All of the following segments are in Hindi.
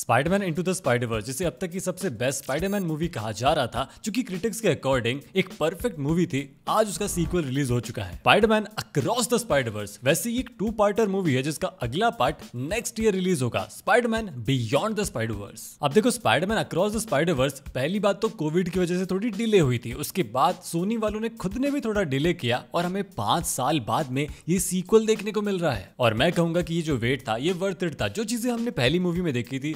स्पाइडरमैन इनटू द स्पाइडरवर्स जिसे अब तक की सबसे बेस्ट स्पाइडरमैन मूवी कहा जा रहा था जो कि क्रिटिक्स के अकॉर्डिंग एक परफेक्ट मूवी थी आज उसका सीक्वल रिलीज हो चुका है स्पाइडरमैन अक्रॉस द स्पाइडरवर्स वैसे एक टू पार्टर मूवी है जिसका अगला पार्ट नेक्स्ट ईयर रिलीज होगा स्पाइडरमैन बियॉन्ड द स्पाइडरवर्स अब देखो स्पाइडरमैन अक्रॉस द स्पाइडरवर्स पहली बात तो कोविड की वजह से थोड़ी डिले हुई थी उसके बाद सोनी वालों ने खुद ने भी थोड़ा डिले किया और हमें पांच साल बाद में ये सीक्वल देखने को मिल रहा है और मैं कहूंगा की ये जो वेट था ये वर्थ इट था जो चीजें हमने पहली मूवी में देखी थी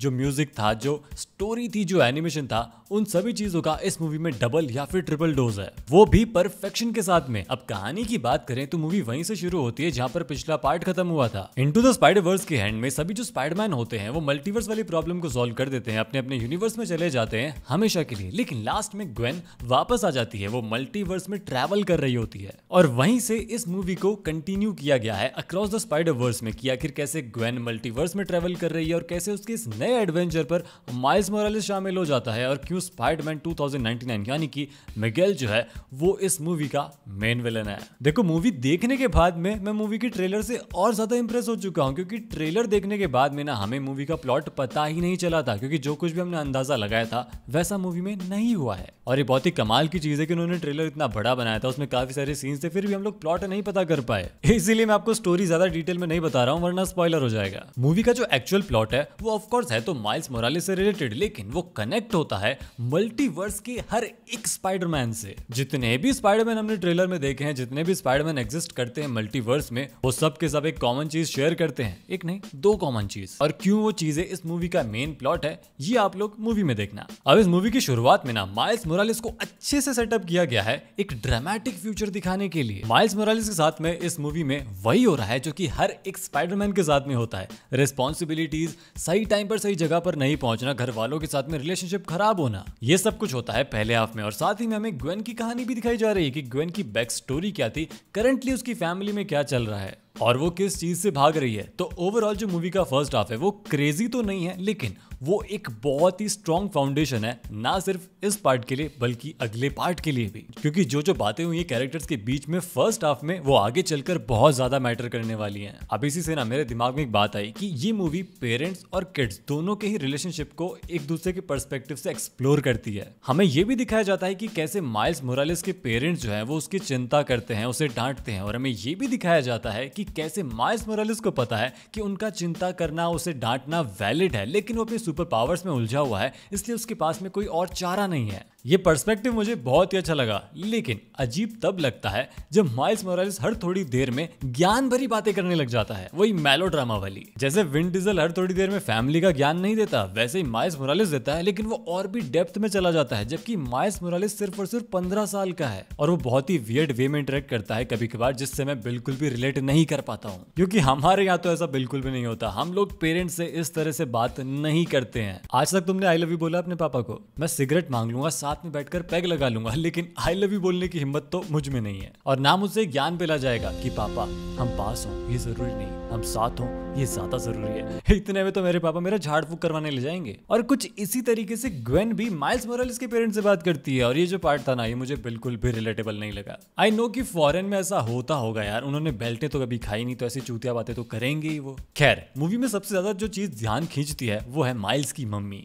जो म्यूजिक था जो स्टोरी थी जो एनिमेशन था उन सभी चीजों का इस मूवी में डबल या फिर ट्रिपल डोज है वो भी परफेक्शन के साथ में अब कहानी की बात करें तो मूवी वहीं से शुरू होती है जहाँ पर पिछला पार्ट खत्म हुआ था इंटू द स्पाइडर वर्स के हैंड में सभी जो स्पाइडरमैन होते हैं वो मल्टीवर्स वाली प्रॉब्लम को सोल्व कर देते हैं अपने अपने यूनिवर्स में चले जाते हैं हमेशा के लिए लेकिन लास्ट में ग्वेन वापस आ जाती है वो मल्टीवर्स में ट्रेवल कर रही होती है और वहीं से इस मूवी को कंटिन्यू किया गया है अक्रॉस द स्पाइडर वर्स में कि आखिर कैसे ग्वेन मल्टीवर्स में ट्रेवल कर रही है और कैसे उसके इस नए एडवेंचर पर माइल्स मोरालिस शामिल हो जाता है और क्यों स्पाइडमैन 2099 यानी कि मिगेल जो है वो इस मूवी का मेन विलन है देखो मूवी देखने के बाद में मैं मूवी के ट्रेलर से और ज्यादा इंप्रेस हो चुका हूँ क्योंकि ट्रेलर देखने के बाद में ना हमें मूवी का प्लॉट पता ही नहीं चला था क्योंकि जो कुछ भी हमने अंदाजा लगाया था वैसा मूवी में नहीं हुआ है और ये बहुत ही कमाल की चीज है कि उन्होंने ट्रेलर इतना बड़ा बनाया था उसमें काफी सारे सीन्स थे फिर भी हम लोग प्लॉट नहीं पता कर पाए इसीलिए मैं आपको स्टोरी ज्यादा डिटेल में नहीं बता रहा हूँ वरना स्पॉइलर हो जाएगा मूवी का जो एक्चुअल प्लॉट है वो ऑफकोर्स है तो माइल्स मोरालेस से रिलेटेड लेकिन वो कनेक्ट होता है मल्टीवर्स के हर एक स्पाइडरमैन से जितने भी स्पाइडरमैन हमने ट्रेलर में देखे हैं जितने भी स्पाइडरमैन एग्जिस्ट करते हैं मल्टीवर्स में वो सब के सब एक कॉमन चीज शेयर करते हैं एक नहीं दो कॉमन चीज और क्यों वो चीजें इस मूवी का मेन प्लॉट है ये आप लोग मूवी में देखना अब इस मूवी की शुरुआत में ना माइल्स मोरालिस को अच्छे से सेटअप किया गया है एक ड्रामेटिक फ्यूचर दिखाने के लिए माइल्स मोरालिस के साथ में इस मूवी में वही हो रहा है जो की हर एक स्पाइडरमैन के साथ में होता है रिस्पॉन्सिबिलिटीज सही टाइम पर सही जगह पर नहीं पहुंचना घर वालों के साथ में रिलेशनशिप खराब होना ये सब कुछ होता है पहले हाफ में और साथ ही में हमें ग्वेन की कहानी भी दिखाई जा रही है कि ग्वेन की बैक स्टोरी क्या थी करंटली उसकी फैमिली में क्या चल रहा है और वो किस चीज से भाग रही है तो ओवरऑल जो मूवी का फर्स्ट हाफ है वो क्रेजी तो नहीं है लेकिन वो एक बहुत ही स्ट्रॉन्ग फाउंडेशन है ना सिर्फ इस पार्ट के लिए बल्कि अगले पार्ट के लिए भी क्योंकि जो जो बातें हुई है कैरेक्टर्स के बीच में फर्स्ट हाफ में वो आगे चलकर बहुत ज्यादा मैटर करने वाली है अब इसी से ना मेरे दिमाग में एक बात आई कि ये मूवी पेरेंट्स और किड्स दोनों के ही रिलेशनशिप को एक दूसरे के परस्पेक्टिव से एक्सप्लोर करती है हमें ये भी दिखाया जाता है कि कैसे माइल्स मोरालिस के पेरेंट्स जो है वो उसकी चिंता करते हैं उसे डांटते हैं और हमें ये भी दिखाया जाता है कि कैसे माइस मोरालिस को पता है कि उनका चिंता करना उसे डांटना वैलिड है लेकिन वो अपने सुपर पावर्स में उलझा हुआ है इसलिए उसके पास में कोई और चारा नहीं है ये पर्सपेक्टिव मुझे बहुत ही अच्छा लगा लेकिन अजीब तब लगता है जब माइल्स मोरालिस हर थोड़ी देर में ज्ञान भरी बातें करने लग जाता है वही मेलो ड्रामा वाली जैसे विंड डीजल हर थोड़ी देर में फैमिली का ज्ञान नहीं देता वैसे ही माइल्स मोरालिस देता है लेकिन वो और भी डेप्थ में चला जाता है जबकि माइल्स मोरालिस सिर्फ और सिर्फ पंद्रह साल का है और वो बहुत ही वियर्ड वे में इंटरेक्ट करता है कभी कभार जिससे मैं बिल्कुल भी रिलेट नहीं कर पाता हूँ क्योंकि हमारे यहाँ तो ऐसा बिल्कुल भी नहीं होता हम लोग पेरेंट्स से इस तरह से बात नहीं करते हैं आज तक तुमने आई लव यू बोला अपने पापा को मैं सिगरेट मांग लूंगा साथ साथ में बैठकर पैग लगा लूंगा लेकिन आई लव यू बोलने की हिम्मत तो मुझ में नहीं है और ना मुझसे ज्ञान पिला जाएगा कि पापा हम पास हो ये जरूरी नहीं हम साथ हो ये ज्यादा जरूरी है इतने में तो मेरे पापा मेरा झाड़ फूक करवाने ले जाएंगे और कुछ इसी तरीके से ग्वेन भी माइल्स मोरल्स के पेरेंट्स से बात करती है और ये जो पार्ट था ना ये मुझे बिल्कुल भी रिलेटेबल नहीं लगा आई नो की फॉरन में ऐसा होता होगा यार उन्होंने बेल्टे तो कभी खाई नहीं तो ऐसी चूतिया बातें तो करेंगे ही वो खैर मूवी में सबसे ज्यादा जो चीज ध्यान खींचती है वो है माइल्स की मम्मी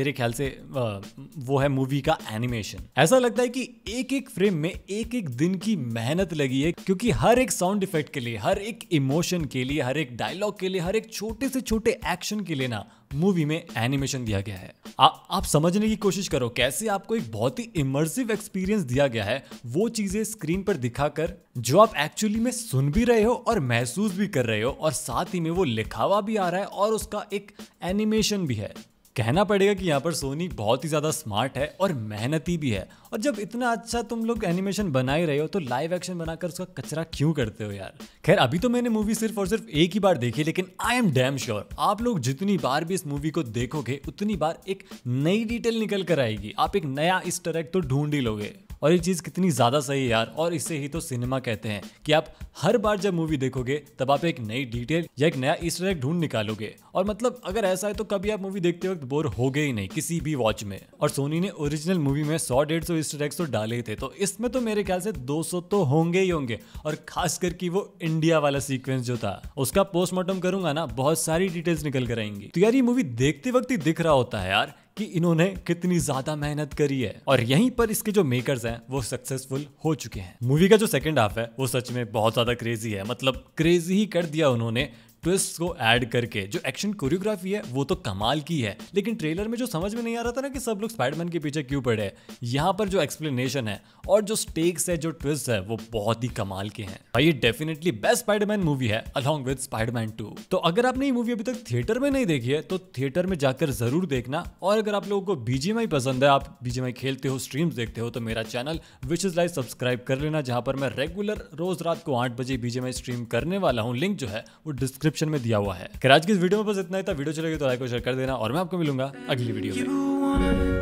मेरे ख्याल से वो है मूवी का का एनिमेशन ऐसा लगता है कि एक एक फ्रेम में एक एक दिन की मेहनत लगी है क्योंकि हर एक साउंड इफेक्ट के लिए हर एक इमोशन के लिए हर एक डायलॉग के लिए हर एक छोटे से छोटे एक्शन के लिए ना मूवी में एनिमेशन दिया गया है आ, आप समझने की कोशिश करो कैसे आपको एक बहुत ही इमर्सिव एक्सपीरियंस दिया गया है वो चीजें स्क्रीन पर दिखाकर जो आप एक्चुअली में सुन भी रहे हो और महसूस भी कर रहे हो और साथ ही में वो लिखावा भी आ रहा है और उसका एक एनिमेशन भी है कहना पड़ेगा कि यहाँ पर सोनी बहुत ही ज़्यादा स्मार्ट है और मेहनती भी है और जब इतना अच्छा तुम लोग एनिमेशन बना ही रहे हो तो लाइव एक्शन बनाकर उसका कचरा क्यों करते हो यार खैर अभी तो मैंने मूवी सिर्फ और सिर्फ एक ही बार देखी लेकिन आई एम डैम श्योर आप लोग जितनी बार भी इस मूवी को देखोगे उतनी बार एक नई डिटेल निकल कर आएगी आप एक नया इस तो ढूंढ ही लोगे और ये चीज़ कितनी ज़्यादा सही है यार और इसे ही तो सिनेमा कहते हैं कि आप हर बार जब मूवी देखोगे तब आप एक नई डिटेल या एक नया इस ढूंढ निकालोगे और मतलब अगर ऐसा है तो कभी आप मूवी देखते वक्त बोर हो गए ही नहीं किसी भी वॉच में और सोनी ने ओरिजिनल मूवी में सौ डेढ़ सौ ईस्टर तो डाले थे तो इसमें तो मेरे ख्याल से 200 तो होंगे ही होंगे और खास करके वो इंडिया वाला सीक्वेंस जो था उसका पोस्टमार्टम करूंगा ना बहुत सारी डिटेल्स निकल कर आएंगी तो यार ये मूवी देखते वक्त ही दिख रहा होता है यार कि इन्होंने कितनी ज्यादा मेहनत करी है और यहीं पर इसके जो मेकर्स हैं वो सक्सेसफुल हो चुके हैं मूवी का जो सेकंड हाफ है वो सच में बहुत ज्यादा क्रेजी है मतलब क्रेजी ही कर दिया उन्होंने ट्विस्ट को ऐड करके जो एक्शन कोरियोग्राफी है वो तो कमाल की है लेकिन ट्रेलर में जो समझ में नहीं आ रहा था ना कि सब लोग स्पाइडमैन के पीछे क्यों पड़े यहाँ पर जो एक्सप्लेनेशन है और जो स्टेक्स है जो ट्विस्ट है वो बहुत ही कमाल के हैं भाई डेफिनेटली बेस्ट स्पाइडरमैन मूवी है अलॉन्ग विद स्पाइडरमैन टू तो अगर आपने ये मूवी अभी तक थिएटर में नहीं देखी है तो थिएटर में जाकर जरूर देखना और अगर आप लोगों को बीजीएमआई पसंद है आप बीजीएमआई खेलते हो स्ट्रीम्स देखते हो तो मेरा channel which is live subscribe कर लेना जहां पर मैं रेगुलर रोज रात को आठ बजे बीजीएमआई स्ट्रीम करने वाला हूँ लिंक जो है वो डिस्क्रिप्शन डिस्क्रिप्शन में दिया हुआ है आज की इस वीडियो में बस इतना ही था वीडियो चलेगी तो लाइक और शेयर कर देना और मैं आपको मिलूंगा अगली वीडियो में